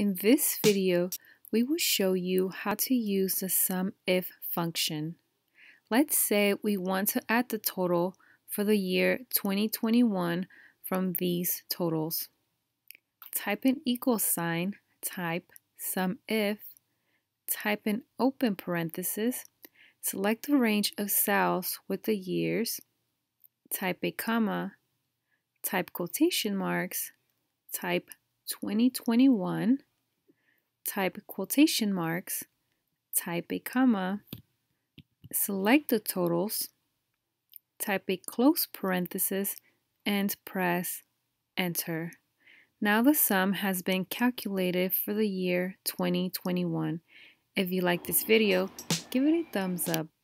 In this video, we will show you how to use the SUM IF function. Let's say we want to add the total for the year 2021 from these totals. Type an equal sign, type SUM IF. type an open parenthesis, select the range of cells with the years, type a comma, type quotation marks, type 2021, type quotation marks, type a comma, select the totals, type a close parenthesis, and press enter. Now the sum has been calculated for the year 2021. If you like this video, give it a thumbs up.